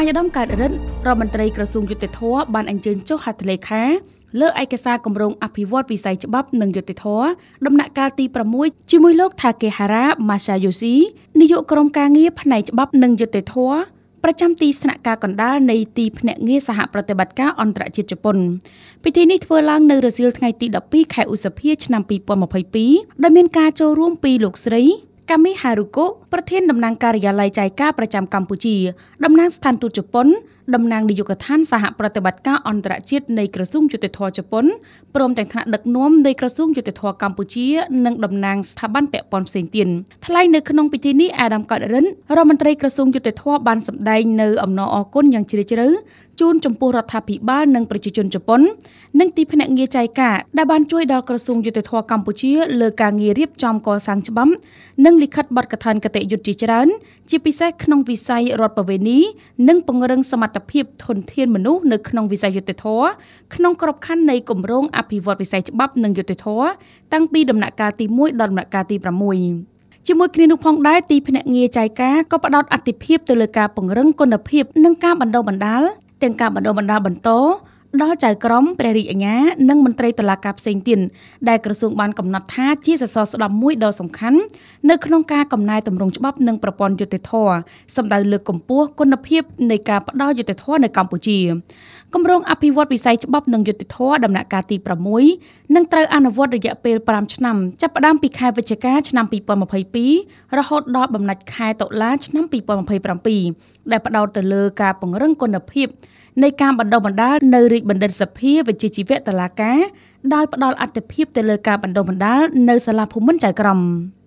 អាយដាមកើតរិទ្ធរដ្ឋមន្ត្រីក្រសួងយុតិធធបានអញ្ជើញចុះហត្ថលេខាលើឯកសារគម្រោងអភិវឌ្ឍវិស័យច្បាប់និងយុតិធធដំណាក់កាលទី6ជាមួយលោក ថាកេហារ៉ាម៉ាសាយូស៊ីនាយកក្រុមការងារផ្នែកច្បាប់និងយុតិធធប្រចាំទីស្នាក់ការកណ្ដាលនៃទីភ្នាក់ងារសហប្រតិបត្តិការអន្តរជាតិជប៉ុនពិធីនេះធ្វើឡើង នៅរសៀលថ្ងៃទី12ខែឧសភាឆ្នាំ2022ដែលមានការចូលរួមពីលោកស្រីកាមីហារូកូប្រធានតំណាងការិយាល័យចៃការប្រចាំកម្ពុជាតំណាងស្ថានទូតជប៉ុនតំណាងនាយកដ្ឋាន សហប្រតិបត្តិការអន្តរជាតិនៃក្រសួងយុតិធធជប៉ុនព្រមទាំងថ្នាក់ដឹកនាំនៃក្រសួងយុតិធធកម្ពុជានិងតំណាងស្ថាប័នពាក់ព័ន្ធផ្សេងទៀតថ្លែងនៅក្នុងពិធីនេះអាដាមកតរិនរដ្ឋមន្ត្រីក្រសួងយុតិធធបានសម្ដែងនៅអំណរអគុណយ៉ាងជ្រាលជ្រៅជូនចំពោះរដ្ឋាភិបាលនិងប្រជាជនជប៉ុន និងទីភ្នាក់ងារចៃការដែលបានជួយដល់ក្រសួងយុតិធធកម្ពុជាលើការងាររៀបចំកសាងច្បាប់និងលិខិតបទកថាកតិតិយុត្តជាច្រើនជាពិសេសក្នុងវិស័យរដ្ឋបវេនីនិងពង្រឹងសមត្ថភាពធនធានមនុស្សនៅក្នុងវិស័យយុត្តិធម៌ក្នុងក្របខ័ណ្ឌនៃគម្រោងអភិវឌ្ឍវិស័យច្បាប់និងយុត្តិធម៌តាំងពីដំណាក់កាលទី1ដល់ដំណាក់កាលទី6ជាមួយគ្នានោះផងដែរទីភ្នាក់ងារចាយការក៏ផ្ដោតអតិភិបទៅលើការពង្រឹងគុណភាព និងការបណ្ដុះបណ្ដាលទាំងការបណ្ដុះបណ្ដាលបន្តដល់ចៅក្រមព្រះរាជអាជ្ញានិងមន្ត្រីតុលាការផ្សេងទៀតដែលក្រសួងបានកំណត់ថាជាសសរស្តម្ភមួយដ៏សំខាន់នៅក្នុងការកំណែទម្រង់ច្បាប់និងប្រព័ន្ធយុតិធធសម្ដៅលើកកម្ពស់គុណភាពនៃការផ្ដល់យុតិធធនៅកម្ពុជាគម្រោងអភិវឌ្ឍវិស័យច្បាប់និងយុតិធធដំណាក់កាលទី6នឹងត្រូវអនុវត្តរយៈពេល5ឆ្នាំចាប់ផ្ដើមពីខែវិច្ឆិកាឆ្នាំ2022រហូតដល់បំណាច់ខែតុលាឆ្នាំ2027ដែលផ្ដោតទៅលើការពង្រឹងគុណភាពនៃការបណ្ដុះបណ្ដាលនៅរាជបណ្ឌិតសភាវិជ្ជាជីវៈតឡាការដោយផ្ដល់អត្ថិភាពទៅលើការបណ្ដុះបណ្ដាលនៅសាលាភូមិន្ទចៅក្រម។